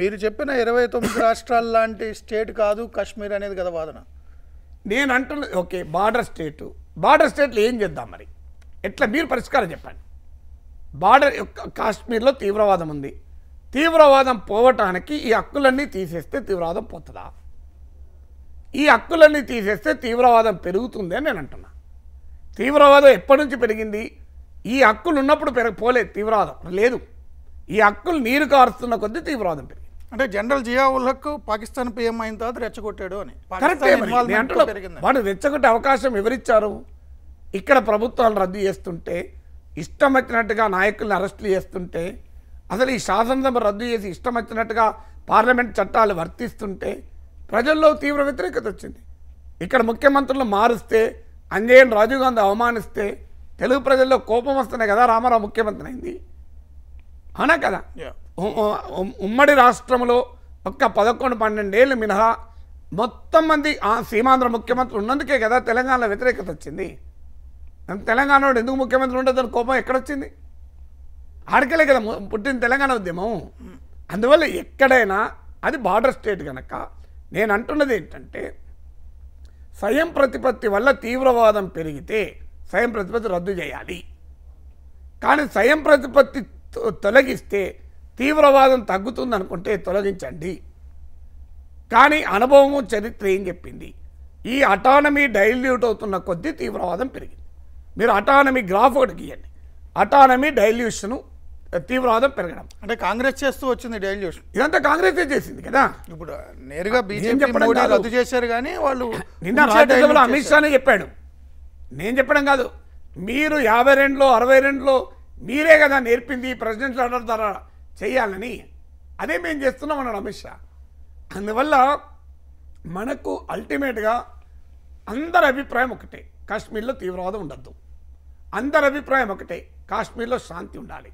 మీరు చెప్పిన ఇరవై తొమ్మిది రాష్ట్రాల లాంటి స్టేట్ కాదు కాశ్మీర్ అనేది కదా వాదన నేను అంటున్నా ఓకే బార్డర్ స్టేటు బార్డర్ స్టేట్లు ఏం చేద్దాం మరి ఎట్లా మీరు పరిష్కారం చెప్పండి బార్డర్ కాశ్మీర్లో తీవ్రవాదం ఉంది తీవ్రవాదం పోవటానికి ఈ హక్కులన్నీ తీసేస్తే తీవ్రవాదం పోతుందా ఈ హక్కులన్నీ తీసేస్తే తీవ్రవాదం పెరుగుతుంది నేను అంటున్నా తీవ్రవాదం ఎప్పటి నుంచి పెరిగింది ఈ హక్కులు ఉన్నప్పుడు పెరగ పోలేదు తీవ్రవాదం లేదు ఈ హక్కులు నీరు కారుస్తున్న కొద్దీ తీవ్రవాదం పెరిగింది అంటే జనరల్ జియావుల్ హక్ పాకిస్తాన్ పిఎం అయిన తర్వాత రెచ్చగొట్టాడు అని వాడు రెచ్చగొట్టే అవకాశం ఎవరిచ్చారు ఇక్కడ ప్రభుత్వాలు రద్దు చేస్తుంటే ఇష్టం వచ్చినట్టుగా నాయకులను అరెస్టులు చేస్తుంటే అసలు ఈ శాసనసభ రద్దు చేసి ఇష్టం వచ్చినట్టుగా పార్లమెంట్ చట్టాలు వర్తిస్తుంటే ప్రజల్లో తీవ్ర వ్యతిరేకత వచ్చింది ఇక్కడ ముఖ్యమంత్రులు మారుస్తే అంజయన్ రాజీవ్ గాంధీ అవమానిస్తే తెలుగు ప్రజల్లో కోపం వస్తున్నాయి కదా రామారావు ముఖ్యమంత్రి అయింది అనా కదా ఉమ్మడి రాష్ట్రంలో ఒక్క పదకొండు పన్నెండేళ్ళు మినహా మొత్తం మంది ఆ సీమాంధ్ర ముఖ్యమంత్రి ఉన్నందుకే కదా తెలంగాణలో వ్యతిరేకత వచ్చింది తెలంగాణలో ఎందుకు ముఖ్యమంత్రి ఉండదని కోపం ఎక్కడొచ్చింది ఆడకలే కదా పుట్టిన తెలంగాణ ఉద్యమం అందువల్ల ఎక్కడైనా అది బార్డర్ స్టేట్ కనుక నేను అంటున్నది ఏంటంటే స్వయం ప్రతిపత్తి వల్ల తీవ్రవాదం పెరిగితే స్వయం ప్రతిపత్తి రద్దు చేయాలి కానీ స్వయం ప్రతిపత్తి తొలగిస్తే తీవ్రవాదం తగ్గుతుంది అనుకుంటే తొలగించండి కానీ అనుభవము చరిత్ర ఏం చెప్పింది ఈ అటానమీ డైల్యూట్ అవుతున్న కొద్దీ తీవ్రవాదం పెరిగింది మీరు అటానమీ గ్రాఫ్ ఒకటి గీయండి అటానమీ డైల్యూషను తీవ్రవాదం పెరగడం అంటే కాంగ్రెస్ చేస్తూ వచ్చింది డైల్యూషన్ ఇదంతా కాంగ్రెస్ చేసింది కదా ఇప్పుడు నేరుగా బీజేపీ రద్దు చేశారు కానీ వాళ్ళు నిన్న రాజ్యసభలో అమిత్ షానే చెప్పాడు నేను చెప్పడం కాదు మీరు యాభై రెండులో అరవై రెండులో మీరే కదా నేర్పింది ప్రెసిడెంట్ ఆర్డర్ ద్వారా చేయాలని అదే మేము చేస్తున్నాం అన్నాడు అమిత్ షా అందువల్ల మనకు అల్టిమేట్గా అందరి అభిప్రాయం ఒకటే కాశ్మీర్లో తీవ్రవాదం ఉండద్దు అందరి అభిప్రాయం ఒకటే కాశ్మీర్లో శాంతి ఉండాలి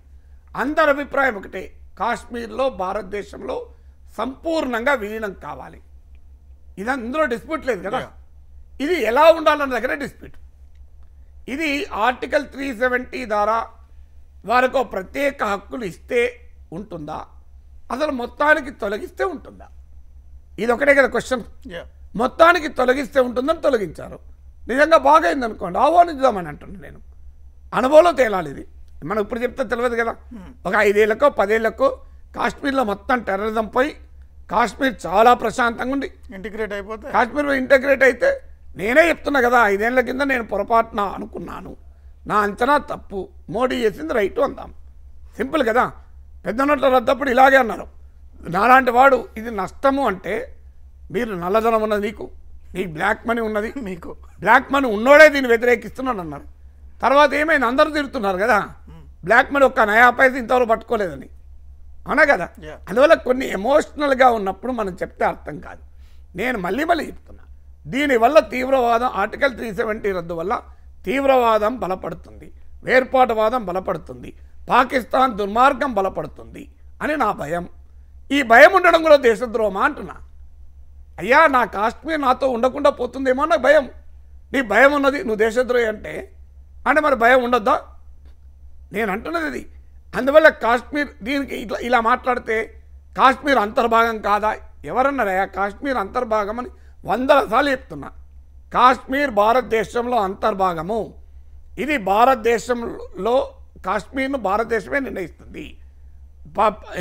అందరి అభిప్రాయం ఒకటే కాశ్మీర్లో భారతదేశంలో సంపూర్ణంగా విలీనం కావాలి ఇది అందులో డిస్ప్యూట్ లేదు కదా ఇది ఎలా ఉండాలన్న దగ్గరే డిస్ప్యూట్ ఇది ఆర్టికల్ త్రీ సెవెంటీ ద్వారా వారికి ప్రత్యేక హక్కులు ఇస్తే ఉంటుందా అసలు మొత్తానికి తొలగిస్తే ఉంటుందా ఇది ఒకటే కదా క్వశ్చన్ మొత్తానికి తొలగిస్తే ఉంటుందని తొలగించారు నిజంగా బాగైంది అనుకోండి ఆహ్వానిద్దామని అంటున్నాను నేను అనుభవంలో తేలాలి ఇది మనం ఇప్పుడు చెప్తే తెలియదు కదా hmm. ఒక ఐదేళ్లకో పదేళ్లకో కాశ్మీర్లో మొత్తం పోయి కాశ్మీర్ చాలా ప్రశాంతంగా ఉంది ఇంటిగ్రేట్ అయిపోతే కాశ్మీర్ ఇంటిగ్రేట్ అయితే నేనే చెప్తున్నా కదా ఐదేళ్ల కింద నేను పొరపాటున అనుకున్నాను నా అంచనా తప్పు మోడీ చేసింది రైట్ అందాం సింపుల్ కదా పెద్ద నోట్ల రద్దప్పుడు ఇలాగే అన్నారు నాలాంటి వాడు ఇది నష్టము అంటే మీరు నల్లధనం ఉన్నది నీకు నీ బ్లాక్ మనీ ఉన్నది మీకు బ్లాక్ మనీ ఉన్నోడే దీన్ని వ్యతిరేకిస్తున్నాడు అన్నారు తర్వాత ఏమైంది అందరూ తిరుగుతున్నారు కదా బ్లాక్ మనీ ఒక్క నయా పైస ఇంతవరకు పట్టుకోలేదని అవునా కదా అందువల్ల కొన్ని ఎమోషనల్గా ఉన్నప్పుడు మనం చెప్తే అర్థం కాదు నేను మళ్ళీ మళ్ళీ చెప్తున్నా దీనివల్ల తీవ్రవాదం ఆర్టికల్ త్రీ సెవెంటీ రద్దు వల్ల తీవ్రవాదం బలపడుతుంది వేర్పాటువాదం బలపడుతుంది పాకిస్తాన్ దుర్మార్గం బలపడుతుంది అని నా భయం ఈ భయం ఉండడం కూడా దేశద్రోహం అంటున్నా అయ్యా నా కాశ్మీర్ నాతో ఉండకుండా పోతుందేమో నాకు భయం నీ భయం ఉన్నది నువ్వు దేశద్రోహి అంటే అంటే మరి భయం ఉండొద్దా నేను అంటున్నది ఇది అందువల్ల కాశ్మీర్ దీనికి ఇట్లా ఇలా మాట్లాడితే కాశ్మీర్ అంతర్భాగం కాదా ఎవరన్నారయ్యా కాశ్మీర్ అంతర్భాగం అని వందల సార్లు చెప్తున్నా కాశ్మీర్ భారతదేశంలో అంతర్భాగము ఇది భారతదేశంలో కాశ్మీర్ను భారతదేశమే నిర్ణయిస్తుంది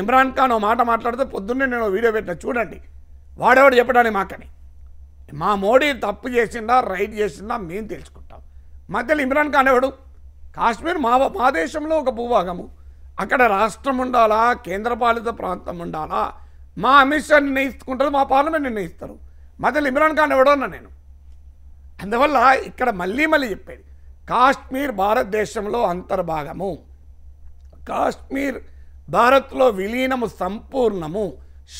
ఇమ్రాన్ ఖాన్ ఓ మాట మాట్లాడితే పొద్దున్నే నేను వీడియో పెట్టిన చూడండి వాడేవాడు చెప్పడానికి మాకని మా మోడీ తప్పు చేసిందా రైట్ చేసిందా మేము తెలుసుకుంటాం మధ్యలో ఇమ్రాన్ ఖాన్ ఎవడు కాశ్మీర్ మా మా దేశంలో ఒక భూభాగము అక్కడ రాష్ట్రం ఉండాలా కేంద్రపాలిత ప్రాంతం ఉండాలా మా అమిత్ షా నిర్ణయించుకుంటారు మా పార్లమెంట్ నిర్ణయిస్తారు మధ్యలో ఇమ్రాన్ ఖాన్ ఎవడన్నా నేను అందువల్ల ఇక్కడ మళ్ళీ మళ్ళీ చెప్పేది కాశ్మీర్ భారతదేశంలో అంతర్భాగము కాశ్మీర్ భారత్లో విలీనము సంపూర్ణము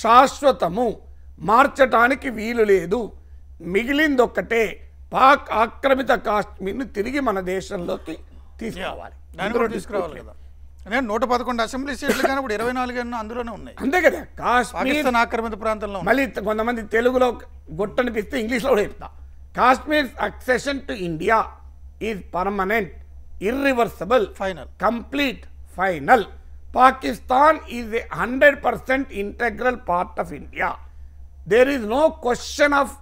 శాశ్వతము మార్చటానికి వీలు లేదు మిగిలిందొక్కటే పాక్ ఆక్రమిత కాశ్మీర్ను తిరిగి మన దేశంలోకి తీసుకోవాలి తీసుకురావాలి కదా నూట పదకొండు అసెంబ్లీ సీట్లు కానీ ఇప్పుడు ఇరవై నాలుగు అందులోనే ఉన్నాయి అంతే కదా కాశ్మీర్ ఆక్రమిత ప్రాంతంలో మళ్ళీ కొంతమంది తెలుగులో గొట్టనిపిస్తే ఇంగ్లీష్లో కూడా చెప్తా Kashmir's accession to India is permanent irreversible final complete final Pakistan is a hundred percent integral part of India there is no question of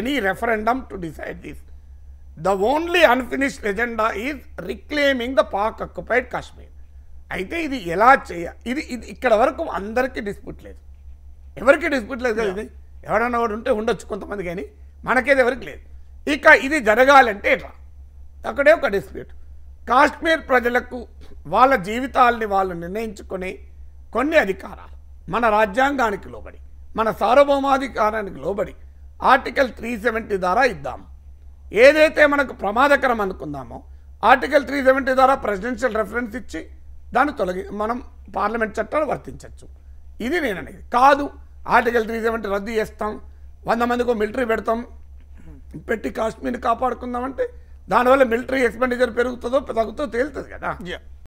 any referendum to decide this the only unfinished agenda is reclaiming the Pak occupied Kashmir అయితే ఇది ఎలా చేయ ఇది ఇది ఇక్కడ వరకు అందరికీ dispute లేదు ఎవరికి డిస్ప్యూట్ లేదు ఇది ఎవడన్నా వాడు ఉంటే ఉండొచ్చు కొంతమంది కానీ మనకేది ఎవరికి లేదు ఇక ఇది జరగాలంటే ఇట్లా అక్కడే ఒక డిస్ప్యూట్ కాశ్మీర్ ప్రజలకు వాళ్ళ జీవితాల్ని వాళ్ళు నిర్ణయించుకుని కొన్ని అధికారాలు మన రాజ్యాంగానికి లోబడి మన సార్వభౌమాధికారానికి లోబడి ఆర్టికల్ త్రీ సెవెంటీ ద్వారా ఇద్దాం ఏదైతే మనకు ప్రమాదకరం అనుకుందామో ఆర్టికల్ త్రీ సెవెంటీ ద్వారా ప్రెసిడెన్షియల్ రెఫరెన్స్ ఇచ్చి దాన్ని తొలగి మనం పార్లమెంట్ చట్టాలు వర్తించవచ్చు ఇది నేను అనేది కాదు ఆర్టికల్ త్రీ సెవెంటీ రద్దు చేస్తాం వంద మందికి మిలిటరీ పెడతాం పెట్టి కాశ్మీర్ని కాపాడుకుందామంటే దానివల్ల మిలిటరీ ఎక్స్పెండిచర్ పెరుగుతుందో తగ్గుతో తేలుతుంది కదా